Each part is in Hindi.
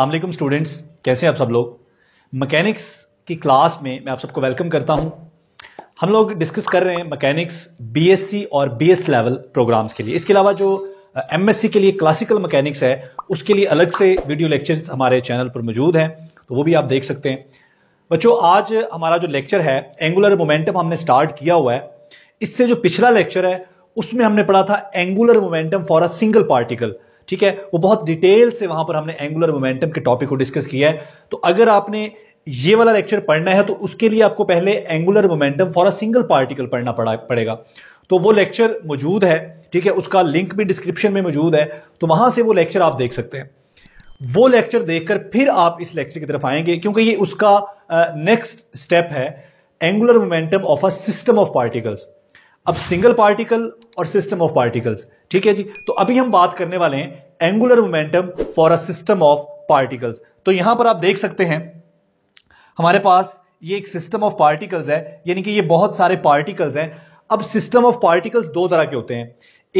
असलम स्टूडेंट्स कैसे हैं आप सब लोग मैकेनिक्स की क्लास में मैं आप सबको वेलकम करता हूं हम लोग डिस्कस कर रहे हैं मैकेनिक्स बीएससी और बीएस लेवल प्रोग्राम्स के लिए इसके अलावा जो एमएससी के लिए क्लासिकल मैकेनिक्स है उसके लिए अलग से वीडियो लेक्चर्स हमारे चैनल पर मौजूद हैं तो वो भी आप देख सकते हैं बच्चों आज हमारा जो लेक्चर है एंगुलर मोमेंटम हमने स्टार्ट किया हुआ है इससे जो पिछला लेक्चर है उसमें हमने पढ़ा था angular momentum for a single particle ठीक है वो बहुत डिटेल से वहां पर हमने एंगुलर मोमेंटम के टॉपिक को डिस्कस किया है तो अगर आपने ये वाला लेक्चर पढ़ना है तो उसके लिए आपको पहले angular momentum for a single particle पढ़ना पड़ा पड़ेगा तो वो लेक्चर मौजूद है ठीक है उसका लिंक भी डिस्क्रिप्शन में मौजूद है तो वहां से वो लेक्चर आप देख सकते हैं वो लेक्चर देखकर फिर आप इस लेक्चर की तरफ आएंगे क्योंकि ये उसका नेक्स्ट uh, स्टेप है angular momentum of a system of particles अब सिंगल पार्टिकल और सिस्टम ऑफ पार्टिकल्स ठीक है जी तो अभी हम बात करने वाले हैं angular momentum for a system of particles तो यहां पर आप देख सकते हैं हमारे पास ये एक सिस्टम ऑफ पार्टिकल्स है यानी कि ये बहुत सारे पार्टिकल्स हैं अब सिस्टम ऑफ पार्टिकल्स दो तरह के होते हैं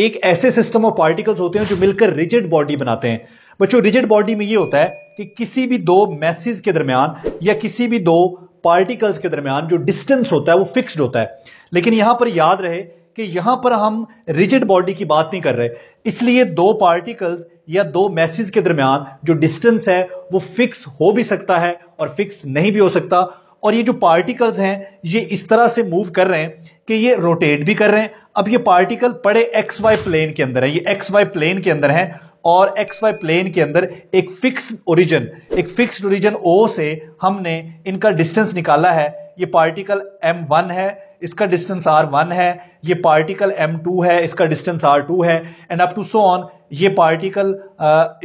एक ऐसे सिस्टम ऑफ पार्टिकल्स होते हैं जो मिलकर रिजिड बॉडी बनाते हैं बच्चों रिजिड बॉडी में ये होता है कि किसी भी दो मैसेज के दरमियान या किसी भी दो पार्टिकल्स के दरमियान जो डिस्टेंस होता है वो फिक्स्ड होता है लेकिन यहां पर याद रहे कि यहां पर हम रिजिड बॉडी की बात नहीं कर रहे इसलिए दो पार्टिकल्स या दो मैसेज के दरमियान जो डिस्टेंस है वो फिक्स हो भी सकता है और फिक्स नहीं भी हो सकता और ये जो पार्टिकल्स हैं ये इस तरह से मूव कर रहे हैं कि ये रोटेट भी कर रहे हैं अब ये पार्टिकल पड़े एक्स वाई प्लेन के अंदर है ये एक्स वाई प्लेन के अंदर है और एक्स वाई प्लेन के अंदर एक फिक्स ओरिजन एक फिक्स ओरिजन ओ से हमने इनका डिस्टेंस निकाला है ये पार्टिकल एम वन है इसका डिस्टेंस आर वन है ये पार्टिकल एम टू है इसका डिस्टेंस आर टू है and up to so on ये पार्टिकल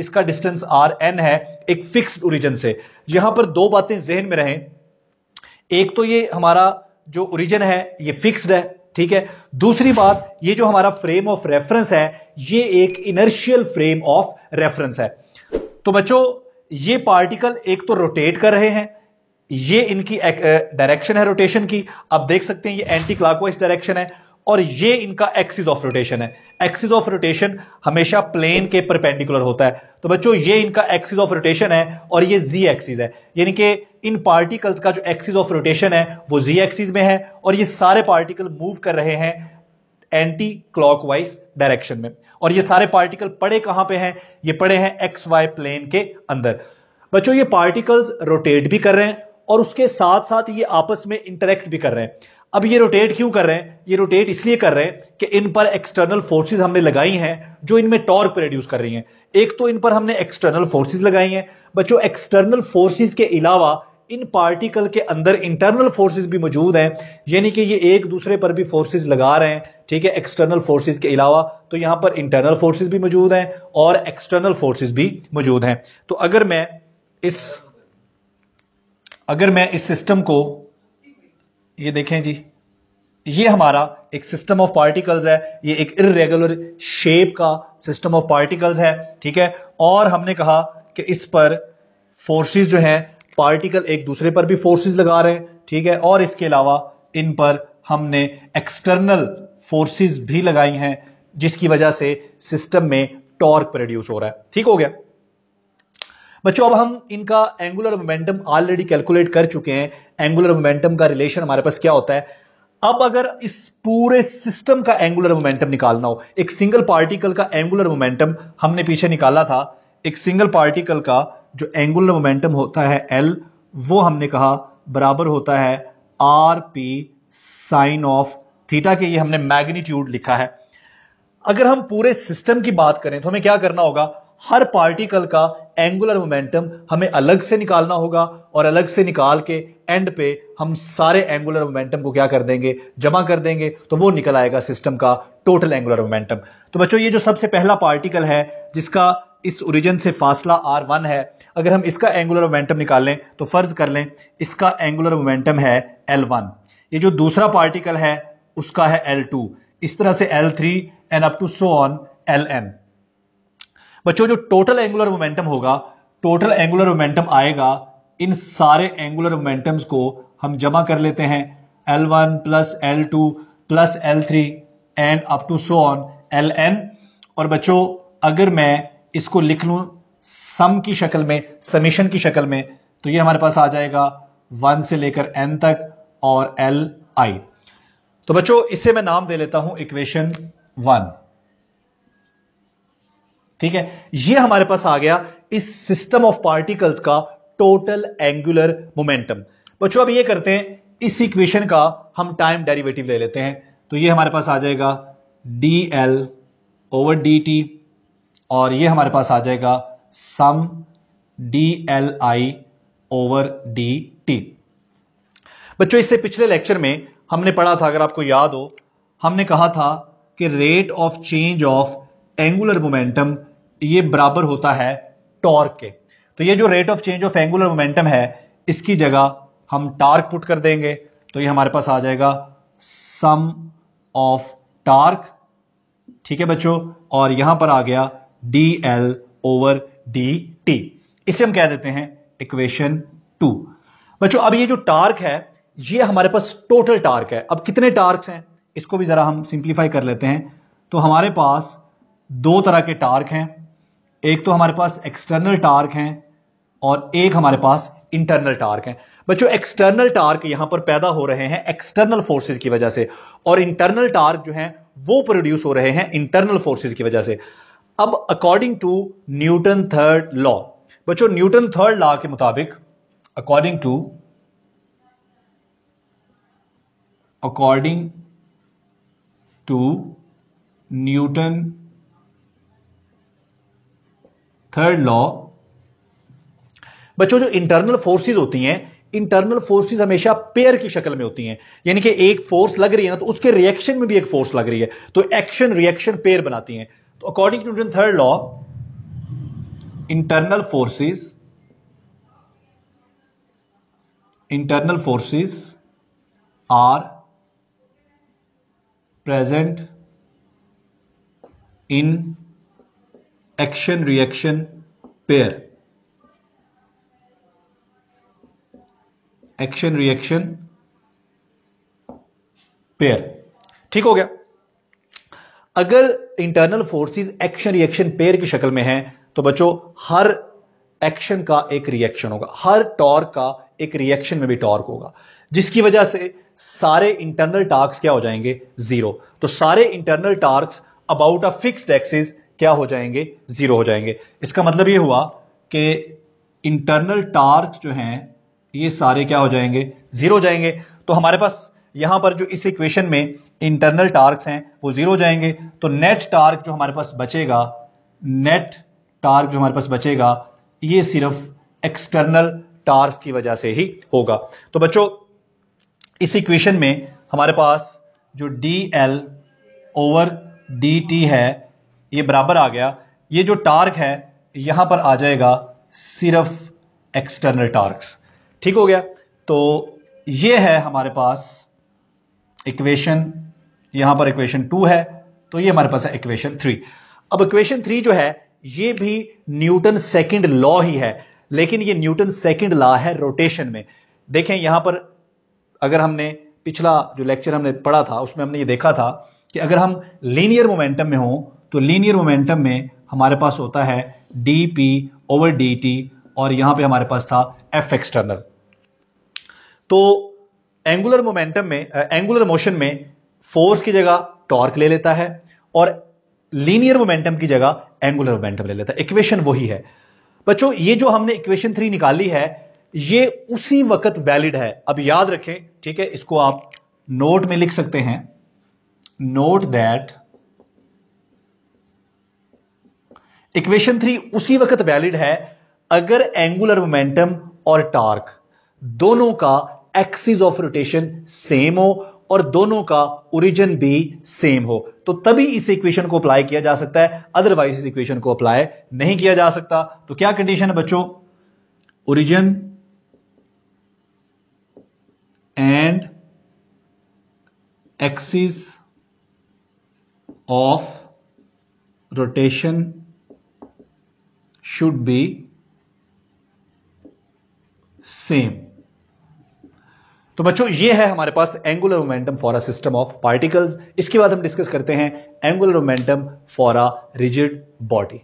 इसका डिस्टेंस आर एन है एक फिक्स ओरिजन से यहां पर दो बातें जहन में रहें एक तो ये हमारा जो ओरिजन है ये फिक्स्ड है ठीक है दूसरी बात ये जो हमारा फ्रेम ऑफ रेफरेंस है ये एक इनर्शियल फ्रेम ऑफ रेफरेंस है तो बच्चों ये पार्टिकल एक तो रोटेट कर रहे हैं ये इनकी डायरेक्शन है रोटेशन की आप देख सकते हैं ये एंटी क्लाकवाइज डायरेक्शन है और ये इनका एक्सिस ऑफ रोटेशन है एक्सिस ऑफ रोटेशन हमेशा प्लेन के परपेंडिकुलर होता है तो बच्चों ये इनका एक्सिस ऑफ रोटेशन है और ये जी एक्सिस है यानी कि इन पार्टिकल्स का जो एक्सिस ऑफ रोटेशन है वो जी एक्सिस में है और ये सारे पार्टिकल मूव कर रहे हैं एंटी क्लॉकवाइज डायरेक्शन में और ये सारे पार्टिकल पड़े कहां पे हैं ये पड़े हैं एक्स वाई प्लेन के अंदर बच्चों ये पार्टिकल्स रोटेट भी कर रहे हैं और उसके साथ साथ ये आपस में इंटरेक्ट भी कर रहे हैं अब ये रोटेट क्यों कर रहे हैं ये रोटेट इसलिए कर रहे हैं कि इन पर एक्सटर्नल फोर्सेस हमने लगाई हैं जो इनमें टॉर्क प्रोड्यूस कर रही हैं एक तो इन पर हमने एक्सटर्नल फोर्सेस लगाई हैं बच्चों एक्सटर्नल फोर्सेस के अलावा इन पार्टिकल के अंदर इंटरनल फोर्सेस भी मौजूद हैं यानी कि ये एक दूसरे पर भी फोर्सेस लगा रहे हैं ठीक है एक्सटर्नल फोर्सेस के अलावा तो यहां पर इंटरनल फोर्सेस भी मौजूद हैं और एक्सटर्नल फोर्सेस भी मौजूद हैं तो अगर मैं इस अगर मैं इस सिस्टम को ये देखें जी ये हमारा एक सिस्टम ऑफ पार्टिकल्स है ये एक इरेगुलर शेप का सिस्टम ऑफ पार्टिकल्स है ठीक है और हमने कहा कि इस पर फोर्सेस जो हैं पार्टिकल एक दूसरे पर भी फोर्सेस लगा रहे हैं ठीक है और इसके अलावा इन पर हमने एक्सटर्नल फोर्सेस भी लगाई हैं जिसकी वजह से सिस्टम में टॉर्क प्रोड्यूस हो रहा है ठीक हो गया बच्चों अब हम इनका एंगुलर मोमेंटम ऑलरेडी कैलकुलेट कर चुके हैं एंगुलर मोमेंटम का रिलेशन हमारे पास क्या होता है अब अगर इस पूरे सिस्टम का एंगुलर मोमेंटम निकालना हो एक सिंगल पार्टिकल का एंगुलर मोमेंटम हमने पीछे निकाला था एक सिंगल पार्टिकल का जो एंगुलर मोमेंटम होता है एल वो हमने कहा बराबर होता है R P sine of theta के ये हमने मैग्नीट्यूड लिखा है अगर हम पूरे सिस्टम की बात करें तो हमें क्या करना होगा हर पार्टिकल का एंगुलर मोमेंटम हमें अलग से निकालना होगा और अलग से निकाल के एंड पे हम सारे एंगुलर मोमेंटम को क्या कर देंगे जमा कर देंगे तो वो निकल आएगा सिस्टम का टोटल एंगुलर मोमेंटम तो बच्चों ये जो सबसे पहला पार्टिकल है जिसका इस ओरिजिन से फासला आर वन है अगर हम इसका एंगुलर मोमेंटम निकाल लें तो फ़र्ज़ कर लें इसका एंगुलर मोमेंटम है एल वन ये जो दूसरा पार्टिकल है उसका है एल टू इस तरह से L three and up to so on L N बच्चों जो टोटल एंगुलर मोमेंटम होगा टोटल एंगुलर मोमेंटम आएगा इन सारे एंगुलर मोमेंटम्स को हम जमा कर लेते हैं L one plus L two plus L three and up to so on L N और बच्चों अगर मैं इसको लिख लू सम की शक्ल में समीशन की शक्ल में तो ये हमारे पास आ जाएगा वन से लेकर एन तक और एल आई तो बच्चों इसे मैं नाम दे लेता हूं इक्वेशन वन ठीक है ये हमारे पास आ गया इस सिस्टम ऑफ पार्टिकल्स का टोटल एंगुलर मोमेंटम बच्चों अब ये करते हैं इस इक्वेशन का हम टाइम डेरिवेटिव ले लेते हैं तो ये हमारे पास आ जाएगा D L over D T और ये हमारे पास आ जाएगा sum D L I over D T बच्चों इससे पिछले लेक्चर में हमने पढ़ा था अगर आपको याद हो हमने कहा था कि rate of change of angular momentum ये बराबर होता है टॉर्क के तो ये जो rate of change of angular momentum है इसकी जगह हम टार्क पुट कर देंगे तो ये हमारे पास आ जाएगा सम ऑफ टार्क ठीक है बच्चों और यहां पर आ गया D L over D T इसे हम कह देते हैं इक्वेशन टू बच्चों अब ये जो टार्क है ये हमारे पास टोटल टार्क है अब कितने टार्क हैं इसको भी जरा हम सिंप्लीफाई कर लेते हैं तो हमारे पास दो तरह के टार्क हैं एक तो हमारे पास एक्सटर्नल टार्क हैं और एक हमारे पास इंटरनल टार्क है बच्चों एक्सटर्नल टार्क यहां पर पैदा हो रहे हैं एक्सटर्नल फोर्सेज की वजह से और इंटरनल टार्क जो है वो प्रोड्यूस हो रहे हैं इंटरनल फोर्सेज की वजह से अब according to Newton third law बच्चों न्यूटन थर्ड लॉ के मुताबिक according to according to Newton third law बच्चों जो इंटरनल फोर्सेस होती हैं इंटरनल फोर्सेस हमेशा पेयर की शक्ल में होती हैं यानी कि एक फोर्स लग रही है ना तो उसके रिएक्शन में भी एक फोर्स लग रही है तो एक्शन रिएक्शन पेयर बनाती हैं तो according to Newton third law internal forces internal forces are present in action reaction pair action reaction pair ठीक हो गया अगर internal forces action reaction pair की शक्ल में है तो बच्चों हर एक्शन का एक रिएक्शन होगा हर टॉर्क का एक रिएक्शन में भी टॉर्क होगा जिसकी वजह से सारे इंटरनल टार्क क्या हो जाएंगे जीरो तो सारे internal torque about a fixed axis क्या हो जाएंगे जीरो हो जाएंगे इसका मतलब यह हुआ कि इंटरनल टार्क जो हैं ये सारे क्या हो जाएंगे जीरो हो जाएंगे तो हमारे पास यहां पर जो इस इक्वेशन में इंटरनल टार्क्स हैं वो जीरो हो जाएंगे तो नेट टार्क जो हमारे पास बचेगा नेट टार्क जो हमारे पास बचेगा ये सिर्फ एक्सटर्नल टार्क्स की वजह से ही होगा तो बच्चों इस इक्वेशन में हमारे पास जो D L over D T है ये बराबर आ गया ये जो टार्क है यहां पर आ जाएगा सिर्फ एक्सटर्नल टार्क्स ठीक हो गया तो ये है हमारे पास इक्वेशन यहां पर इक्वेशन टू है तो ये हमारे पास है इक्वेशन थ्री अब इक्वेशन थ्री जो है ये भी न्यूटन सेकंड लॉ ही है लेकिन ये न्यूटन सेकंड लॉ है रोटेशन में देखें यहां पर अगर हमने पिछला जो लेक्चर हमने पढ़ा था उसमें हमने ये देखा था कि अगर हम लीनियर मोमेंटम में हों तो लीनियर मोमेंटम में हमारे पास होता है D P over D T और यहां पे हमारे पास था एफ एक्सटर्नल तो एंगुलर मोमेंटम में एंगुलर uh, मोशन में फोर्स की जगह टॉर्क ले लेता है और लीनियर मोमेंटम की जगह एंगुलर मोमेंटम ले लेता है इक्वेशन वही है बच्चों ये जो हमने इक्वेशन थ्री निकाली है ये उसी वक्त वैलिड है अब याद रखें ठीक है इसको आप नोट में लिख सकते हैं नोट दैट इक्वेशन थ्री उसी वक्त वैलिड है अगर एंगुलर मोमेंटम और टॉर्क दोनों का एक्सिस ऑफ रोटेशन सेम हो और दोनों का ओरिजिन भी सेम हो तो तभी इस इक्वेशन को अप्लाई किया जा सकता है अदरवाइज इस इक्वेशन को अप्लाई नहीं किया जा सकता तो क्या कंडीशन है बच्चों origin and axis of rotation should be same तो बच्चों ये है हमारे पास angular momentum for a system of particles इसके बाद हम डिस्कस करते हैं angular momentum for a rigid body